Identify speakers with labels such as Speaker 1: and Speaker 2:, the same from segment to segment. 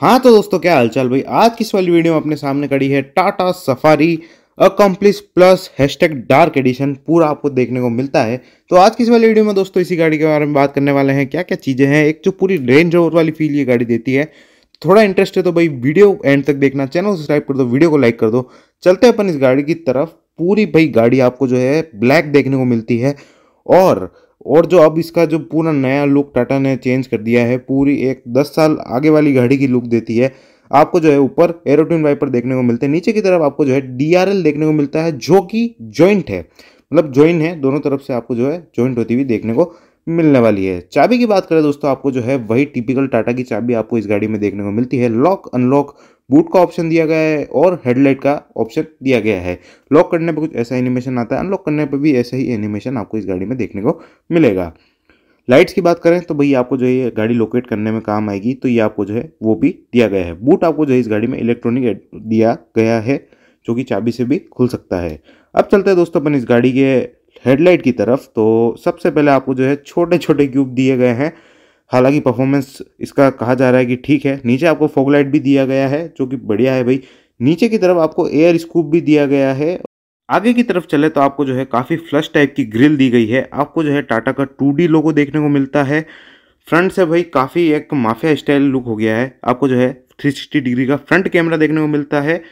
Speaker 1: हाँ तो दोस्तों क्या हालचाल भाई आज की इस वाली वीडियो में अपने सामने खड़ी है Tata safari accomplished plus hashtag dark edition पूरा आपको देखने को मिलता है तो आज की इस वाली वीडियो में दोस्तों इसी गाड़ी के बारे में बात करने वाले हैं क्या क्या चीज़ें हैं एक जो पूरी रेंज ओवर वाली फील ये गाड़ी देती है थोड़ा इंटरेस्ट है तो भाई वीडियो एंड तक देखना चैनल सब्सक्राइब कर दो वीडियो को लाइक कर दो चलते अपन इस गाड़ी की तरफ पूरी भाई गाड़ी आपको जो है ब्लैक देखने को मिलती है और और जो अब इसका जो पूरा नया लुक टाटा ने चेंज कर दिया है पूरी एक दस साल आगे वाली गाड़ी की लुक देती है आपको जो है ऊपर एरोटिन वाइपर देखने को मिलते हैं नीचे की तरफ आपको जो है डी देखने को मिलता है जो कि जॉइंट है मतलब जॉइंट है दोनों तरफ से आपको जो है ज्वाइंट होती हुई देखने को मिलने वाली है चाबी की बात करें दोस्तों आपको जो है वही टिपिकल टाटा की चाबी आपको इस गाड़ी में देखने को मिलती है लॉक अनलॉक बूट का ऑप्शन दिया गया है और हेडलाइट का ऑप्शन दिया गया है लॉक करने पर कुछ ऐसा एनिमेशन आता है अनलॉक करने पर भी ऐसा ही एनिमेशन आपको इस गाड़ी में देखने को मिलेगा लाइट्स की बात करें तो भाई आपको जो है गाड़ी लोकेट करने में काम आएगी तो ये आपको जो है वो भी दिया गया है बूट आपको जो है इस गाड़ी में इलेक्ट्रॉनिक दिया गया है जो कि चाबी से भी खुल सकता है अब चलते हैं दोस्तों अपन इस गाड़ी के हेडलाइट की तरफ तो सबसे पहले आपको जो है छोटे छोटे क्यूब दिए गए हैं हालांकि परफॉर्मेंस इसका कहा जा रहा है कि ठीक है नीचे आपको फोगलाइट भी दिया गया है जो कि बढ़िया है भाई नीचे की तरफ आपको एयर स्कूप भी दिया गया है आगे की तरफ चले तो आपको जो है काफ़ी फ्लश टाइप की ग्रिल दी गई है आपको जो है टाटा का टू लोगो देखने को मिलता है फ्रंट से भाई काफ़ी एक माफिया स्टाइल लुक हो गया है आपको जो है 360 डिग्री का फ्रंट कैमरा देखने को मिलता है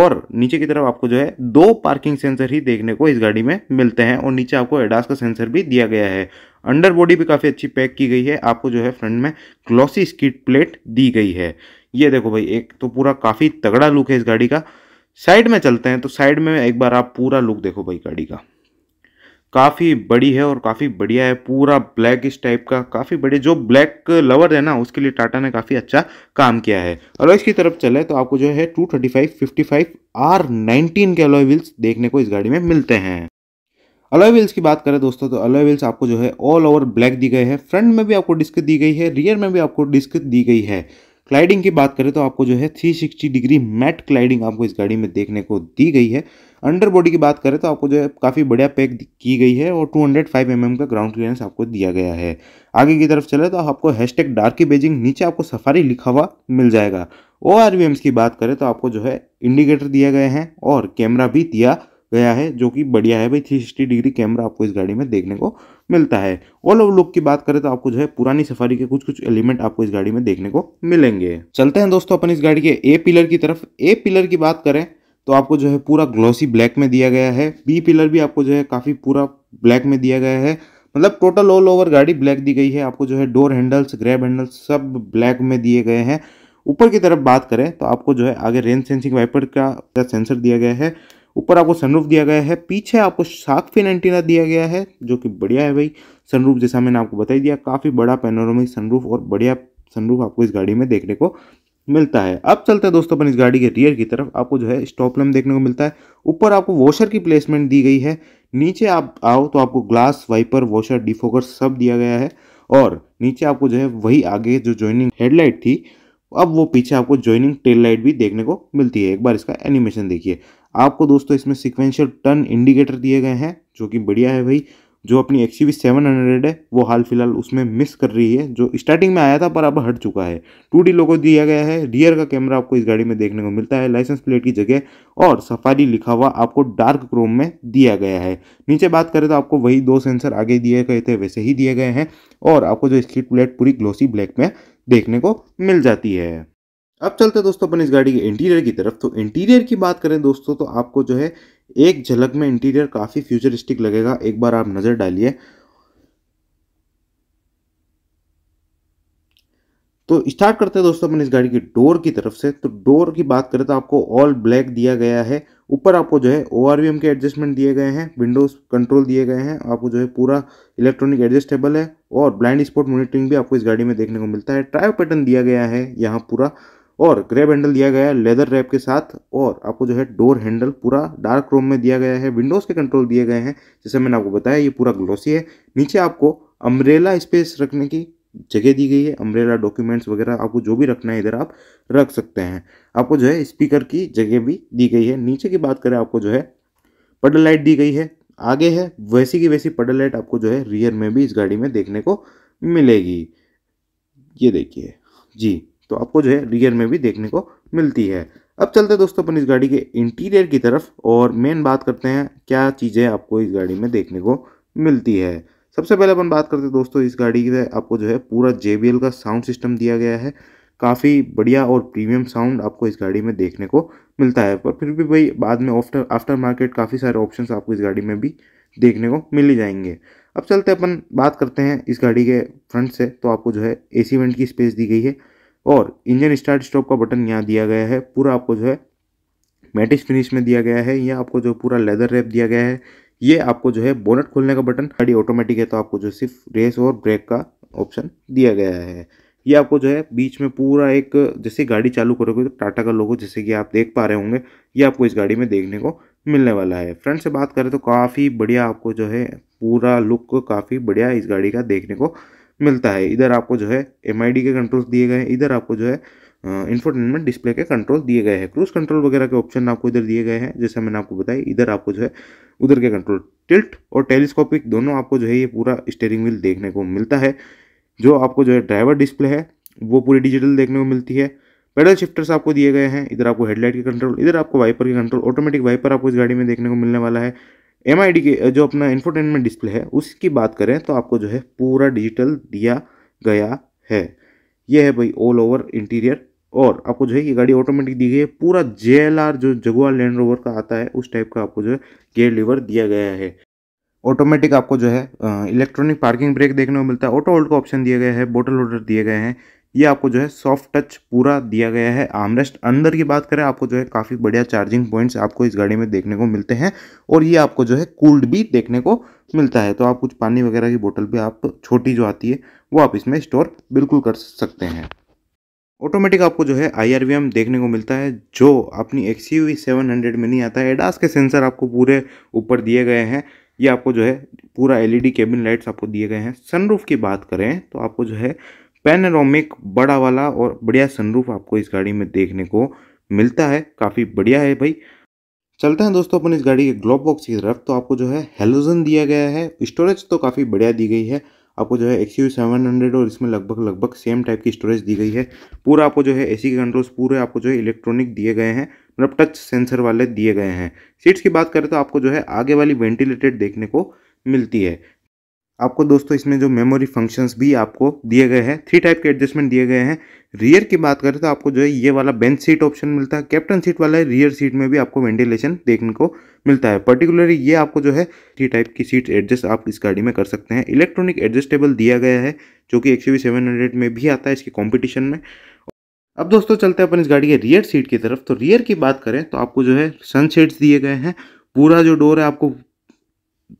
Speaker 1: और नीचे की तरफ आपको जो है दो पार्किंग सेंसर ही देखने को इस गाड़ी में मिलते हैं और नीचे आपको एडास का सेंसर भी दिया गया है अंडर बॉडी भी काफ़ी अच्छी पैक की गई है आपको जो है फ्रंट में ग्लॉसी स्कीट प्लेट दी गई है ये देखो भाई एक तो पूरा काफ़ी तगड़ा लुक है इस गाड़ी का साइड में चलते हैं तो साइड में एक बार आप पूरा लुक देखो भाई गाड़ी का काफ़ी बड़ी है और काफ़ी बढ़िया है पूरा ब्लैक इस टाइप का काफ़ी बड़े जो ब्लैक लवर है ना उसके लिए टाटा ने काफ़ी अच्छा काम किया है और की तरफ चले तो आपको जो है two thirty five fifty five R nineteen के अलॉय व्हील्स देखने को इस गाड़ी में मिलते हैं अलॉय व्हील्स की बात करें दोस्तों तो अलॉय व्हील्स आपको जो है ऑल ओवर ब्लैक दी गए है फ्रंट में भी आपको डिस्क दी गई है रियर में भी आपको डिस्क दी गई है क्लाइडिंग की बात करें तो आपको जो है three sixty degree matte cladding आपको इस गाड़ी में देखने को दी गई है अंडर बॉडी की बात करें तो आपको जो है काफ़ी बढ़िया पैक की गई है और 205 हंड्रेड mm का ग्राउंड क्लियरेंस आपको दिया गया है आगे की तरफ चले तो आपको हैशटैग डार्की बेजिंग नीचे आपको सफारी लिखा हुआ मिल जाएगा ओ की बात करें तो आपको जो है इंडिकेटर दिया गया है और कैमरा भी दिया गया है जो कि बढ़िया है भाई थ्री सिक्सटी डिग्री कैमरा आपको इस गाड़ी में देखने को मिलता है ऑल ओवर लुक की बात करें तो आपको जो है पुरानी सफारी के कुछ कुछ एलिमेंट आपको इस गाड़ी में देखने को मिलेंगे चलते हैं दोस्तों अपन इस गाड़ी के ए पिलर की तरफ ए पिलर की बात करें तो आपको जो है पूरा ग्लोसी ब्लैक में दिया गया है बी पिलर भी आपको जो है काफ़ी पूरा ब्लैक में दिया गया है मतलब टोटल ऑल ओवर गाड़ी ब्लैक दी गई है आपको जो है डोर हैंडल्स ग्रैब हैंडल्स सब ब्लैक में दिए गए हैं ऊपर की तरफ बात करें तो आपको जो है आगे रेन सेंसिंग वाइपर का सेंसर दिया गया है ऊपर आपको सनरूफ दिया गया है पीछे आपको सात फिन एंटीना दिया गया है जो कि बढ़िया है भाई सनरूफ जैसा मैंने आपको बताई दिया काफ़ी बड़ा पेनोरमिक सनरूफ और बढ़िया सनरूफ आपको इस गाड़ी में देखने को मिलता है अब चलते हैं दोस्तों अपन इस गाड़ी के रियर की तरफ आपको जो है स्टॉप लैम्प देखने को मिलता है ऊपर आपको वॉशर की प्लेसमेंट दी गई है नीचे आप आओ तो आपको ग्लास वाइपर वॉशर डिफोकर सब दिया गया है और नीचे आपको जो है वही आगे जो ज्वाइनिंग हेडलाइट थी अब वो पीछे आपको ज्वाइनिंग टेल लाइट भी देखने को मिलती है एक बार इसका एनिमेशन देखिए आपको दोस्तों इसमें सिक्वेंशियल टर्न इंडिकेटर दिए गए हैं जो कि बढ़िया है भाई जो अपनी एक्सीवी सेवन हंड्रेड है वो हाल फिलहाल उसमें मिस कर रही है जो स्टार्टिंग में आया था पर अब हट चुका है टू डी लोगो दिया गया है रियर का कैमरा आपको इस गाड़ी में देखने को मिलता है लाइसेंस प्लेट की जगह और सफारी लिखा हुआ आपको डार्क क्रोम में दिया गया है नीचे बात करें तो आपको वही दो सेंसर आगे दिए गए थे वैसे ही दिए गए हैं और आपको जो स्ट्रीट प्लेट पूरी ग्लोसी ब्लैक में देखने को मिल जाती है अब चलते हैं दोस्तों अपन इस गाड़ी के इंटीरियर की तरफ तो इंटीरियर की बात करें दोस्तों तो आपको जो है एक झलक में इंटीरियर काफ़ी फ्यूचरिस्टिक लगेगा एक बार आप नज़र डालिए तो स्टार्ट करते हैं दोस्तों अपन इस गाड़ी की डोर की तरफ से तो डोर की बात करें तो आपको ऑल ब्लैक दिया गया है ऊपर आपको जो है ओ के एडजस्टमेंट दिए गए हैं विंडोज कंट्रोल दिए गए हैं आपको जो है पूरा इलेक्ट्रॉनिक एडजस्टेबल है और ब्लाइंड स्पॉट मॉनिटरिंग भी आपको इस गाड़ी में देखने को मिलता है ट्रायो पैटर्न दिया गया है यहाँ पूरा और ग्रैब हैंडल दिया गया है लेदर रैप के साथ और आपको जो है डोर हैंडल पूरा डार्क रोम में दिया गया है विंडोज़ के कंट्रोल दिए गए हैं जैसे मैंने आपको बताया ये पूरा ग्लोसी है नीचे आपको अम्ब्रेला स्पेस रखने की जगह दी गई है अम्ब्रेला डॉक्यूमेंट्स वगैरह आपको जो भी रखना है इधर आप रख सकते हैं आपको जो है स्पीकर की जगह भी दी गई है नीचे की बात करें आपको जो है पडल लाइट दी गई है आगे है वैसी की वैसी पडल लाइट आपको जो है रियर में भी इस गाड़ी में देखने को मिलेगी ये देखिए जी तो आपको जो है रियर में भी देखने को मिलती है अब चलते हैं दोस्तों अपन इस गाड़ी के इंटीरियर की तरफ और मेन बात करते हैं क्या चीज़ें आपको इस गाड़ी में देखने को मिलती है सबसे पहले अपन बात करते हैं दोस्तों इस गाड़ी के आपको जो है पूरा जे का साउंड सिस्टम दिया गया है काफ़ी बढ़िया और प्रीमियम साउंड आपको इस गाड़ी में देखने को मिलता है पर फिर भी भाई बाद में आफ्टर आफ्टर मार्केट काफ़ी सारे ऑप्शंस आपको इस गाड़ी में भी देखने को मिल ही जाएंगे अब चलते अपन बात करते हैं इस गाड़ी के फ्रंट से तो आपको जो है ए सी वेंट की स्पेस दी गई है और इंजन स्टार्ट स्टॉप का बटन यहाँ दिया गया है पूरा आपको जो है मैटिस फिनिश में दिया गया है यह आपको जो पूरा लेदर रैप दिया गया है ये आपको जो है बोनट खोलने का बटन गाड़ी ऑटोमेटिक है तो आपको जो सिर्फ रेस और ब्रेक का ऑप्शन दिया गया है ये आपको जो है बीच में पूरा एक जैसे गाड़ी चालू करोगे तो टाटा का लोगो जैसे कि आप देख पा रहे होंगे ये आपको इस गाड़ी में देखने को मिलने वाला है फ्रंट से बात करें तो काफ़ी बढ़िया आपको जो है पूरा लुक काफ़ी बढ़िया इस गाड़ी का देखने को मिलता है इधर आपको जो है एम के कंट्रोल्स दिए गए हैं इधर आपको जो है इन्फोटेनमेंट डिस्प्ले के कंट्रोल दिए गए हैं क्रूज कंट्रोल वगैरह के ऑप्शन आपको इधर दिए गए हैं जैसे मैंने आपको बताया इधर आपको जो है उधर के कंट्रोल टिल्ट और टेलीस्कोपिक दोनों आपको जो है ये पूरा स्टेयरिंग व्हील देखने को मिलता है जो आपको जो है ड्राइवर डिस्प्ले है वो पूरी डिजिटल देखने को मिलती है पेडल शिफ्टर्स आपको दिए गए हैं इधर आपको हेडलाइट के कंट्रोल इधर आपको वाइपर के कंट्रोल ऑटोमेटिक वाइपर आपको इस गाड़ी में देखने को मिलने वाला है एम के जो अपना इन्फोटेनमेंट डिस्प्ले है उसकी बात करें तो आपको जो है पूरा डिजिटल दिया गया है ये है भाई ऑल ओवर इंटीरियर और आपको जो है ये गाड़ी ऑटोमेटिक दी गई है पूरा जे जो जगुआ लैंड रोवर का आता है उस टाइप का आपको जो है गेयर लीवर दिया गया है ऑटोमेटिक आपको जो है इलेक्ट्रॉनिक पार्किंग ब्रेक देखने को मिलता है ऑटो होल्ड का ऑप्शन दिया गया है बोटल होल्डर दिए गए हैं ये आपको जो है सॉफ्ट टच पूरा दिया गया है आमरेस्ट अंदर की बात करें आपको जो है काफ़ी बढ़िया चार्जिंग पॉइंट्स आपको इस गाड़ी में देखने को मिलते हैं और ये आपको जो है कूल्ड भी देखने को मिलता है तो आप कुछ पानी वगैरह की बोतल भी आप छोटी जो आती है वो आप इसमें स्टोर बिल्कुल कर सकते हैं ऑटोमेटिक आपको जो है आई देखने को मिलता है जो अपनी एक्स यू सेवन हंड्रेड में नहीं आता है एडास के सेंसर आपको पूरे ऊपर दिए गए हैं ये आपको जो है पूरा एलईडी केबिन लाइट्स आपको दिए गए हैं सनरूफ की बात करें तो आपको जो है पेनरोमिक बड़ा वाला और बढ़िया सनरूफ आपको इस गाड़ी में देखने को मिलता है काफ़ी बढ़िया है भाई चलते हैं दोस्तों अपन इस गाड़ी के ग्लोब बॉक्स की तरफ तो आपको जो है हेलोजन दिया गया है स्टोरेज तो काफ़ी बढ़िया दी गई है आपको जो है एक्स यू सेवन हंड्रेड और इसमें लगभग लगभग सेम टाइप की स्टोरेज दी गई है पूरा आपको जो है एसी के कंट्रोल्स पूरे आपको जो है इलेक्ट्रॉनिक दिए गए हैं मतलब टच सेंसर वाले दिए गए हैं सीट्स की बात करें तो आपको जो है आगे वाली वेंटिलेटेड देखने को मिलती है आपको दोस्तों इसमें जो मेमोरी फंक्शंस भी आपको दिए गए हैं थ्री टाइप के एडजस्टमेंट दिए गए हैं रियर की बात करें तो आपको जो है ये वाला बेंच सीट ऑप्शन मिलता है कैप्टन सीट वाला है रियर सीट में भी आपको वेंटिलेशन देखने को मिलता है पर्टिकुलरली ये आपको जो है थ्री टाइप की सीट एडजस्ट आप इस गाड़ी में कर सकते हैं इलेक्ट्रॉनिक एडजस्टेबल दिया गया है जो कि एक्स में भी आता है इसके कॉम्पिटिशन में अब दोस्तों चलते हैं अपन इस गाड़ी के रियर सीट की तरफ तो रियर की बात करें तो आपको जो है सनशेड्स दिए गए हैं पूरा जो डोर है आपको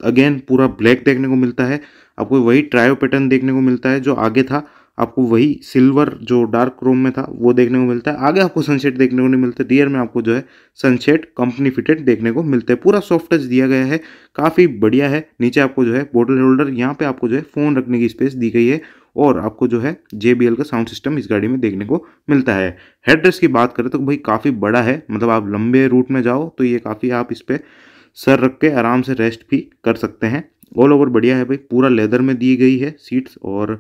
Speaker 1: अगेन पूरा ब्लैक देखने को मिलता है आपको वही ट्रायो पैटर्न देखने को मिलता है जो आगे था आपको वही सिल्वर जो डार्क क्रोम में था वो देखने को मिलता है आगे आपको सनसेट देखने को नहीं मिलता रियर में आपको जो है सनसेट कंपनी फिटेड देखने को मिलता है पूरा सॉफ्ट टच दिया गया है काफ़ी बढ़िया है नीचे आपको जो है बोटल होल्डर यहाँ पे आपको जो है फ़ोन रखने की स्पेस दी गई है और आपको जो है जे का साउंड सिस्टम इस गाड़ी में देखने को मिलता है हेडरेस्ट की बात करें तो भाई काफ़ी बड़ा है मतलब आप लंबे रूट में जाओ तो ये काफ़ी आप इस पर सर रख के आराम से रेस्ट भी कर सकते हैं ऑल ओवर बढ़िया है भाई पूरा लेदर में दी गई है सीट्स और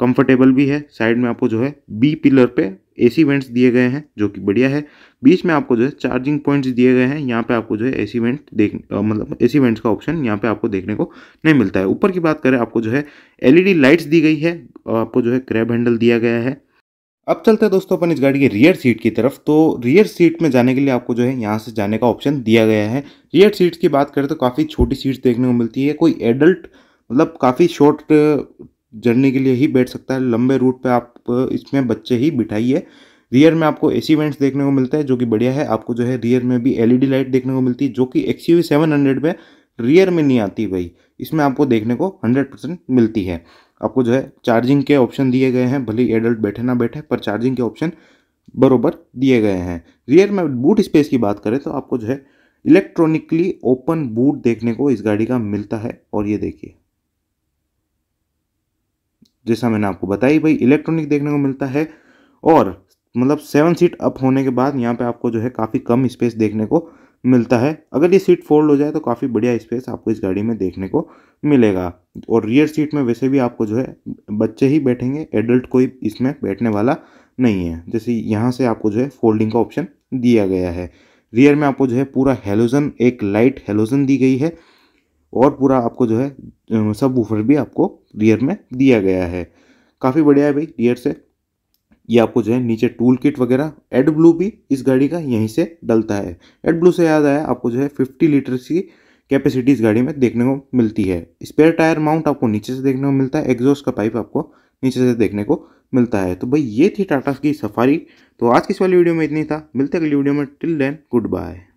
Speaker 1: कंफर्टेबल भी है साइड में आपको जो है बी पिलर पे एसी वेंट्स दिए गए हैं जो कि बढ़िया है बीच में आपको जो है चार्जिंग पॉइंट्स दिए गए हैं यहाँ पे आपको जो है एसी वेंट देख मतलब एसी वेंट्स का ऑप्शन यहाँ पे आपको देखने को नहीं मिलता है ऊपर की बात करें आपको जो है एलईडी लाइट्स e दी गई है आपको जो है क्रैब हैंडल दिया गया है अब चलते हैं दोस्तों अपन इस गाड़ी के रियर सीट की तरफ तो रियर सीट में जाने के लिए आपको जो है यहाँ से जाने का ऑप्शन दिया गया है रियर सीट्स की बात करें तो काफ़ी छोटी सीट्स देखने को मिलती है कोई एडल्ट मतलब काफ़ी शॉर्ट जर्नी के लिए ही बैठ सकता है लंबे रूट पर आप इसमें बच्चे ही बिठाइए रियर में आपको एसी वेंट्स देखने को मिलता है जो कि बढ़िया है आपको जो है रियर में भी एलईडी लाइट e देखने को मिलती है जो कि एक्स यू में रियर में नहीं आती भाई इसमें आपको देखने को हंड्रेड परसेंट मिलती है आपको जो है चार्जिंग के ऑप्शन दिए गए हैं भले ही एडल्ट बैठे ना बैठे पर चार्जिंग के ऑप्शन बरोबर दिए गए हैं रियर में बूट स्पेस की बात करें तो आपको जो है इलेक्ट्रॉनिकली ओपन बूट देखने को इस गाड़ी का मिलता है और ये देखिए जैसा मैंने आपको बताई भाई इलेक्ट्रॉनिक देखने को मिलता है और मतलब सेवन सीट अप होने के बाद यहाँ पे आपको जो है काफ़ी कम स्पेस देखने को मिलता है अगर ये सीट फोल्ड हो जाए तो काफ़ी बढ़िया स्पेस आपको इस गाड़ी में देखने को मिलेगा और रियर सीट में वैसे भी आपको जो है बच्चे ही बैठेंगे एडल्ट कोई इसमें बैठने वाला नहीं है जैसे यहाँ से आपको जो है फोल्डिंग का ऑप्शन दिया गया है रियर में आपको जो है पूरा हेलोजन एक लाइट हेलोजन दी गई है और पूरा आपको जो है सब वूफर भी आपको रियर में दिया गया है काफ़ी बढ़िया है भाई रियर से ये आपको जो है नीचे टूल किट वगैरह एड ब्लू भी इस गाड़ी का यहीं से डलता है एड ब्लू से याद आया आपको जो है फिफ्टी लीटर की कैपेसिटी इस गाड़ी में देखने को मिलती है स्पेयर टायर माउंट आपको नीचे से देखने को मिलता है एग्जॉस्ट का पाइप आपको नीचे से देखने को मिलता है तो भाई ये थी टाटा की सफारी तो आज की इस वाली वीडियो में इतनी था मिलते अगली वीडियो में टिल देन गुड बाय